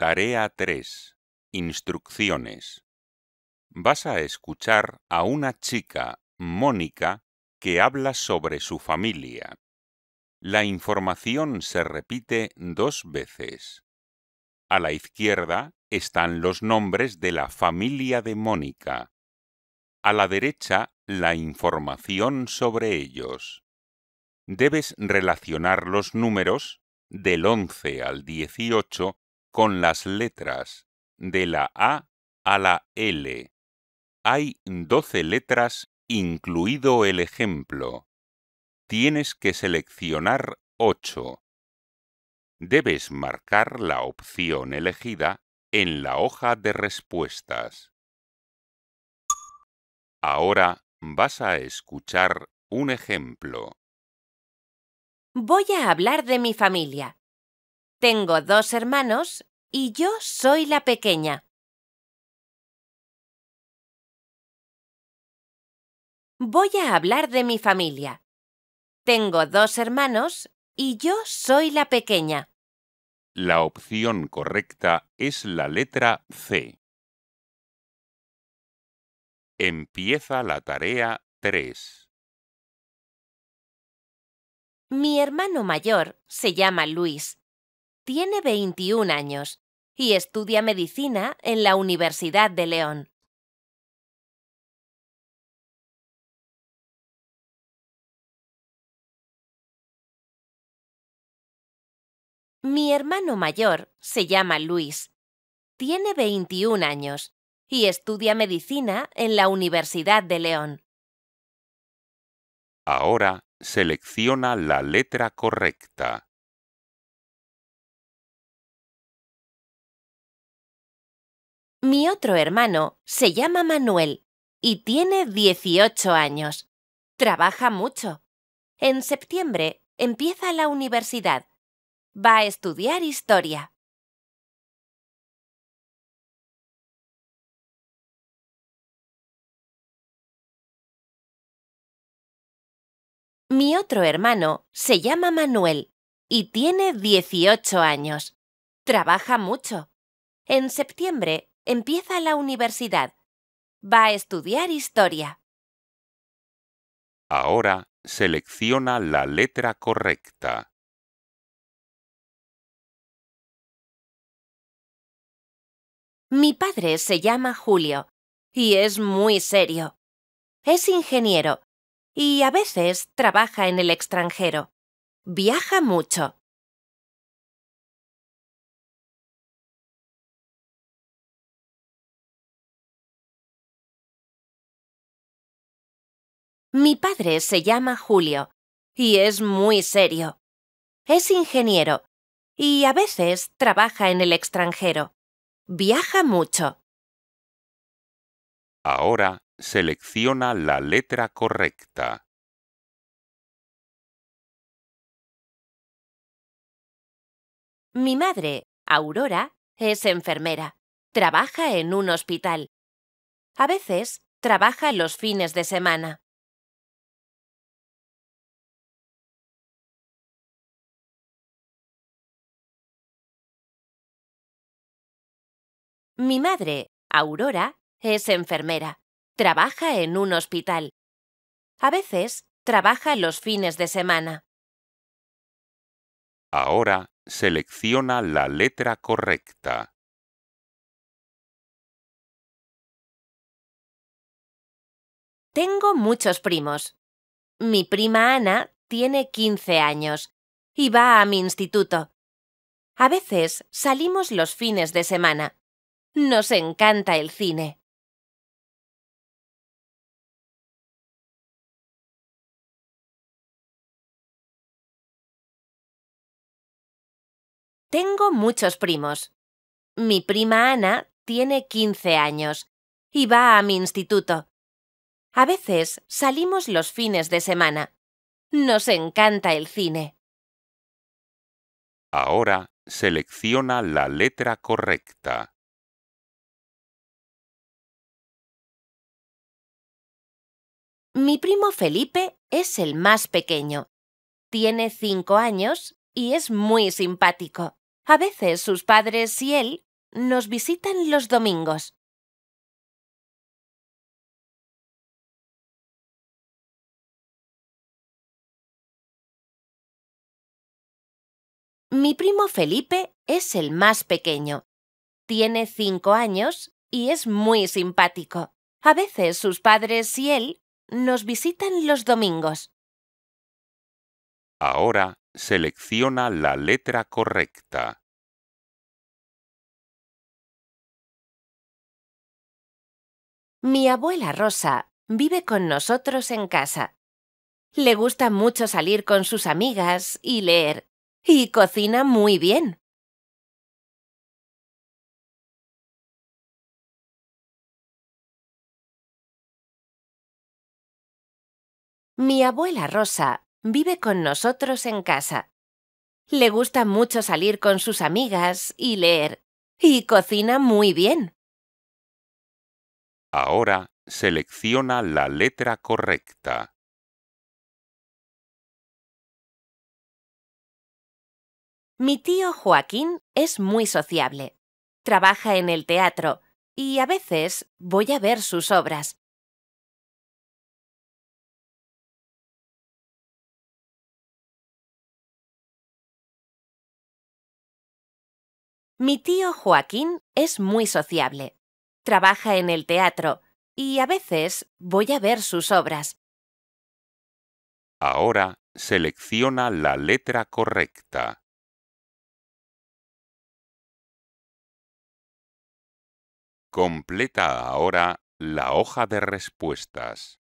Tarea 3. Instrucciones. Vas a escuchar a una chica, Mónica, que habla sobre su familia. La información se repite dos veces. A la izquierda están los nombres de la familia de Mónica. A la derecha, la información sobre ellos. Debes relacionar los números del 11 al 18 con las letras de la A a la L. Hay doce letras incluido el ejemplo. Tienes que seleccionar ocho. Debes marcar la opción elegida en la hoja de respuestas. Ahora vas a escuchar un ejemplo. Voy a hablar de mi familia. Tengo dos hermanos y yo soy la pequeña. Voy a hablar de mi familia. Tengo dos hermanos y yo soy la pequeña. La opción correcta es la letra C. Empieza la tarea 3. Mi hermano mayor se llama Luis tiene 21 años y estudia medicina en la Universidad de León. Mi hermano mayor se llama Luis. Tiene 21 años y estudia medicina en la Universidad de León. Ahora selecciona la letra correcta. Mi otro hermano se llama Manuel y tiene 18 años. Trabaja mucho. En septiembre empieza la universidad. Va a estudiar historia. Mi otro hermano se llama Manuel y tiene 18 años. Trabaja mucho. En septiembre empieza la universidad. Va a estudiar historia. Ahora selecciona la letra correcta. Mi padre se llama Julio y es muy serio. Es ingeniero y a veces trabaja en el extranjero. Viaja mucho. Mi padre se llama Julio y es muy serio. Es ingeniero y a veces trabaja en el extranjero. Viaja mucho. Ahora selecciona la letra correcta. Mi madre, Aurora, es enfermera. Trabaja en un hospital. A veces trabaja los fines de semana. Mi madre, Aurora, es enfermera. Trabaja en un hospital. A veces trabaja los fines de semana. Ahora selecciona la letra correcta. Tengo muchos primos. Mi prima Ana tiene 15 años y va a mi instituto. A veces salimos los fines de semana. Nos encanta el cine. Tengo muchos primos. Mi prima Ana tiene 15 años y va a mi instituto. A veces salimos los fines de semana. Nos encanta el cine. Ahora selecciona la letra correcta. Mi primo Felipe es el más pequeño. Tiene cinco años y es muy simpático. A veces sus padres y él nos visitan los domingos. Mi primo Felipe es el más pequeño. Tiene cinco años y es muy simpático. A veces sus padres y él nos visitan los domingos. Ahora selecciona la letra correcta. Mi abuela Rosa vive con nosotros en casa. Le gusta mucho salir con sus amigas y leer, y cocina muy bien. Mi abuela Rosa vive con nosotros en casa. Le gusta mucho salir con sus amigas y leer, y cocina muy bien. Ahora selecciona la letra correcta. Mi tío Joaquín es muy sociable. Trabaja en el teatro y a veces voy a ver sus obras. Mi tío Joaquín es muy sociable. Trabaja en el teatro y a veces voy a ver sus obras. Ahora selecciona la letra correcta. Completa ahora la hoja de respuestas.